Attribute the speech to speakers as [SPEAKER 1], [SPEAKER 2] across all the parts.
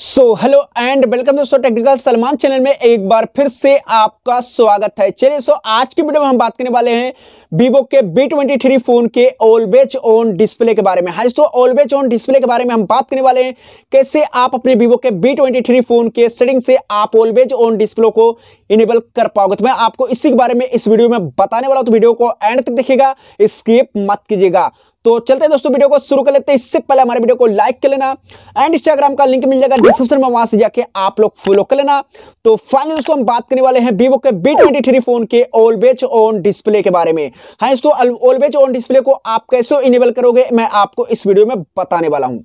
[SPEAKER 1] so hello and welcome दोस्तों technical Salman channel में एक बार फिर से आपका स्वागत है चलिए सो so, आज की वीडियो में हम बात करने वाले हैं वीवो के बी ट्वेंटी थ्री फोन के ऑलवेज ऑन डिस्प्ले के बारे में हाँ दोस्तों ऑलवेज ऑन डिस्प्ले के बारे में हम बात करने वाले हैं कैसे आप अपने वीवो के बी ट्वेंटी थ्री फोन के सेटिंग से आप ऑलवेज ऑन डिस्प्ले को इनेबल कर पाओगे तो मैं आपको इसी के बारे में इस वीडियो में बताने वाला हूँ तो वीडियो को एंड तक देखिएगा स्केप मत कीजिएगा तो चलते हैं दोस्तों वीडियो को शुरू कर लेते हैं इससे पहले हमारे वीडियो को लाइक कर लेना एंड इंस्टाग्राम का लिंक मिल जाएगा डिस्क्रिप्शन में वहां से जाके आप लोग फॉलो कर लेना तो फाइनली दोस्तों हम बात करने वाले हैं वीवो के बी ट्वेंटी थ्री फोन के ऑलवेज ऑन डिस्प्ले के बारे में हाँ दोस्तों ऑलवेज ऑन डिस्प्ले को आप कैसे इनेबल करोगे मैं आपको इस वीडियो में बताने वाला हूँ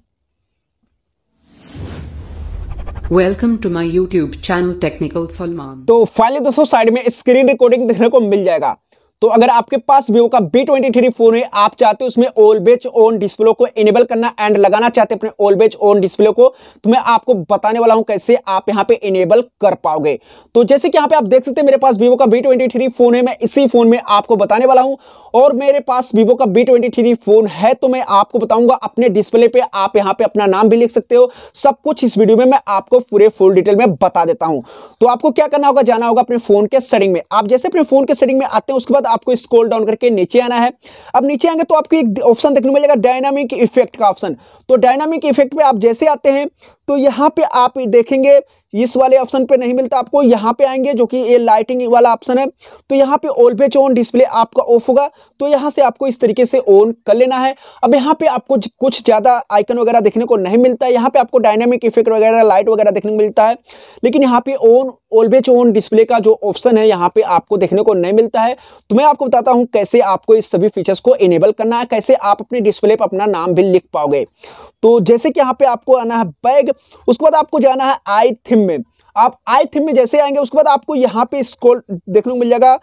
[SPEAKER 1] welcome to my YouTube channel technical Salman तो फाइनली दोस्तों साइड में स्क्रीन रिकॉर्डिंग देखने को मिल जाएगा तो अगर आपके पास वीवो का बी ट्वेंटी थ्री फोन है आप चाहते हो उसमें ओलबेज ऑन डिस्प्ले को इनेबल करना एंड लगाना चाहते हैं अपने ओलबेज ऑन डिस्प्ले को तो मैं आपको बताने वाला हूं कैसे आप यहां पे इनेबल कर पाओगे तो जैसे कि यहाँ पे आप देख सकते हैं मेरे पास वीवो का बी ट्वेंटी फोन है मैं इसी फोन में आपको बताने वाला हूँ और मेरे पास वीवो का बी ट्वेंटी फोन है तो मैं आपको बताऊंगा अपने डिस्प्ले पे आप यहां पे अपना नाम भी लिख सकते हो सब कुछ इस वीडियो में मैं आपको पूरे फुल डिटेल में बता देता हूं तो आपको क्या करना होगा जाना होगा अपने फोन के सेटिंग में आप जैसे अपने फोन के सेटिंग में आते हैं उसके बाद आपको स्कोल डाउन करके नीचे आना है अब नीचे आएंगे तो आपको एक ऑप्शन देखने मिलेगा डायनामिक इफेक्ट का ऑप्शन तो डायनामिक इफेक्ट पे आप जैसे आते हैं तो यहाँ पे आप देखेंगे इस वाले ऑप्शन पे नहीं मिलता आपको यहाँ पे आएंगे जो कि ये लाइटिंग वाला ऑप्शन है तो यहाँ पे पेज ऑन डिस्प्ले आपका ऑफ होगा तो यहाँ से आपको इस तरीके से ऑन कर लेना है अब यहाँ पे आपको कुछ ज़्यादा आइकन वगैरह देखने को नहीं मिलता है यहाँ पे आपको डायनेमिक इफेक्ट वगैरह लाइट वगैरह देखने को मिलता है लेकिन यहाँ पे ऑन पेज ऑन डिस्प्ले का जो ऑप्शन है यहाँ पे आपको देखने को नहीं मिलता है तो मैं आपको बताता हूँ कैसे आपको इस सभी फीचर्स को इनेबल करना है कैसे आप अपने डिस्प्ले पर अपना नाम भी लिख पाओगे तो जैसे कि यहाँ पे आपको आना है बैग उसके बाद आपको जाना है आई थीम में आप आई थीम में जैसे आएंगे उसके बाद आपको यहाँ पे स्कोल देखने को मिल जाएगा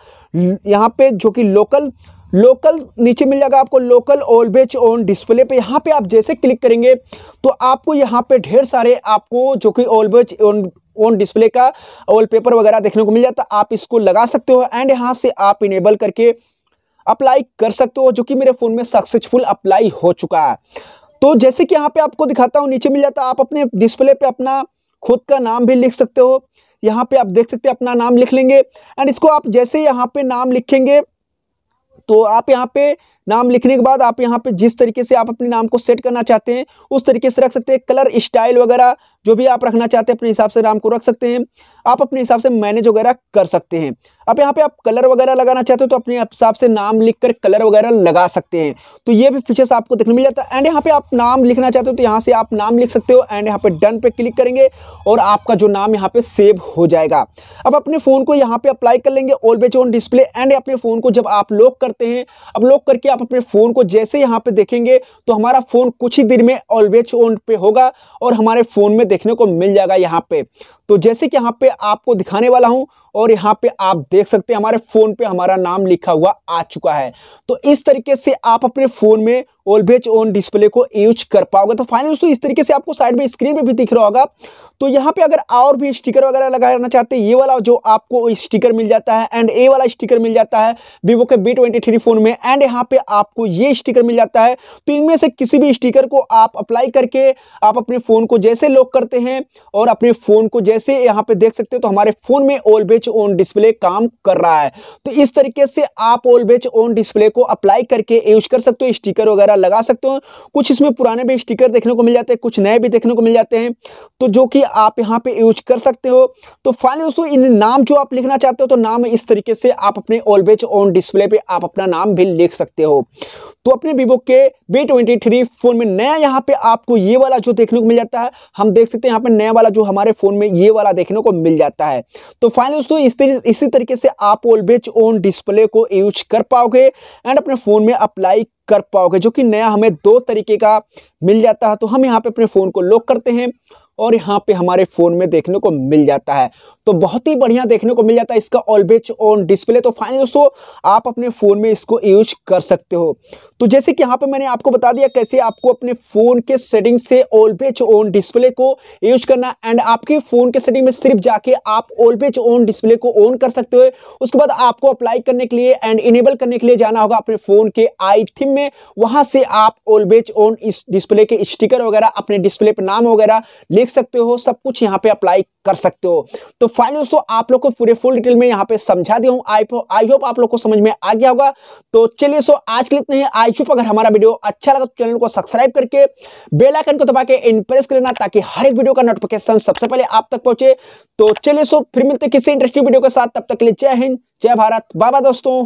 [SPEAKER 1] यहाँ पे जो कि लोकल लोकल नीचे मिल जाएगा आपको लोकल ऑलवेज ऑन डिस्प्ले पे यहाँ पे आप जैसे क्लिक करेंगे तो आपको यहाँ पे ढेर सारे आपको जो कि ऑलवेज ऑन ऑन डिस्प्ले का वॉलपेपर वगैरह देखने को मिल जाता आप इसको लगा सकते हो एंड यहाँ से आप इनेबल करके अप्लाई कर सकते हो जो कि मेरे फ़ोन में सक्सेसफुल अप्लाई हो चुका है तो जैसे कि यहाँ पे आपको दिखाता हूँ नीचे मिल जाता आप अपने डिस्प्ले पे अपना खुद का नाम भी लिख सकते हो यहाँ पे आप देख सकते हैं अपना नाम लिख लेंगे एंड इसको आप जैसे यहाँ पे नाम लिखेंगे तो आप यहाँ पे नाम लिखने के बाद आप यहाँ पे जिस तरीके से आप अपने नाम को सेट करना चाहते हैं उस तरीके से रख सकते हैं कलर स्टाइल वगैरह जो भी आप रखना चाहते हैं अपने हिसाब से राम को रख सकते हैं आप अपने हिसाब से मैनेज वगैरह कर सकते हैं अब यहाँ पे आप कलर वगैरह लगाना चाहते हो तो अपने हिसाब से नाम लिखकर कलर वगैरह लगा सकते हैं तो ये भी फीचर्स आपको देखने मिल जाता है एंड यहाँ पे आप नाम लिखना चाहते हो तो यहाँ से आप नाम लिख सकते हो एंड यहाँ पे डन पे क्लिक करेंगे और आपका जो नाम यहाँ पे सेव हो जाएगा अब अपने फ़ोन को यहाँ पे अप्लाई कर लेंगे ऑलवेज ऑन डिस्प्ले एंड अपने फ़ोन को जब आप लॉक करते हैं अब लॉक करके आप अपने फ़ोन को जैसे यहाँ पे देखेंगे तो हमारा फ़ोन कुछ ही देर में ऑलवेज ऑन पे होगा और हमारे फ़ोन में देखने को मिल जाएगा यहाँ पे तो जैसे कि यहाँ पे आपको दिखाने वाला हूँ और यहाँ पे आप देख सकते हैं हमारे फ़ोन पे हमारा नाम लिखा हुआ आ चुका है तो इस तरीके से आप अपने फ़ोन में ओलवेज ऑन डिस्प्ले को यूज कर पाओगे तो फाइनल दोस्तों इस तरीके से आपको साइड में स्क्रीन पे भी दिख रहा होगा तो यहाँ पे अगर और भी स्टिकर वगैरह लगाना चाहते हैं ये वाला जो आपको स्टिकर मिल जाता है एंड ए वाला स्टिकर मिल जाता है वीवो के बी ट्वेंटी थ्री फोन में एंड यहाँ पे आपको ये स्टिकर मिल जाता है तो इनमें से किसी भी स्टिकर को आप अप्लाई करके आप अपने फ़ोन को जैसे लॉक करते हैं और अपने फ़ोन को जैसे जैसे यहाँ पे देख सकते हो तो हमारे फोन में ऑलवेज ऑन डिस्प्ले काम कर रहा है तो इस तरीके से आप ऑलवेज ऑन डिस्प्ले को अप्लाई करके यूज कर सकते हो स्टिकर वगैरह लगा सकते हो कुछ इसमें पुराने भी स्टिकर देखने को मिल जाते हैं कुछ नए भी देखने को मिल जाते हैं तो जो कि आप यहाँ पे यूज कर सकते हो तो फाइनल दोस्तों इन नाम जो आप लिखना चाहते हो तो नाम इस तरीके से आप अपने ऑलवेज ऑन डिस्प्ले पर आप अपना नाम भी लिख सकते हो तो अपने विवो के B23 फोन में नया यहाँ पे आपको ये वाला जो देखने को मिल जाता है हम देख सकते हैं यहाँ पे नया वाला जो हमारे फोन में ये ये वाला देखने को मिल जाता है तो फाइनली दोस्तों इस तरी, इसी तरीके से आप ऑलवेज ऑन डिस्प्ले को यूज कर पाओगे एंड अपने फ़ोन में अप्लाई कर पाओगे जो कि नया हमें दो तरीके का मिल जाता है तो हम यहाँ पे अपने फ़ोन को लॉक करते हैं और यहाँ पे हमारे फ़ोन में देखने को मिल जाता है तो बहुत ही बढ़िया देखने को मिल जाता है इसका ऑलवेज ऑन डिस्प्ले तो फाइनल दोस्तों आप अपने फ़ोन में इसको यूज कर सकते हो तो जैसे कि यहाँ पे मैंने आपको बता दिया कैसे आपको अपने फ़ोन के सेटिंग से ऑलवेज ऑन डिस्प्ले को यूज करना एंड आपके फ़ोन के सेटिंग में सिर्फ जाके आप ऑलवेज ऑन डिस्प्ले को ऑन कर सकते हो उसके बाद आपको अप्लाई करने के लिए एंड इनेबल करने के लिए जाना होगा अपने फ़ोन के आई थिम में वहां से आप ऑलवेज ऑन इस डिस्प्ले के स्टिकर वगैरह अपने डिस्प्ले पर नाम वगैरह देख सकते हो सब कुछ यहाँ पे अप्लाई कर सकते हो तो फाइनल दोस्तों आप लोग को पूरे फुल डिटेल में यहाँ पे समझा दिया हूँ आई आई होप आप लोग को समझ में आ गया होगा तो चलिए सो आज के लिए इतने आई होप अगर हमारा वीडियो अच्छा लगा तो चैनल को सब्सक्राइब करके बेलाइकन को दबा के इंप्रेस कर लेना ताकि हर एक वीडियो का नोटिफिकेशन सबसे पहले आप तक पहुंचे तो चलिए सो फिर मिलते किसी इंटरेस्टिंग वीडियो के साथ तब तक के लिए जय हिंद जय भारत बाबा दोस्तों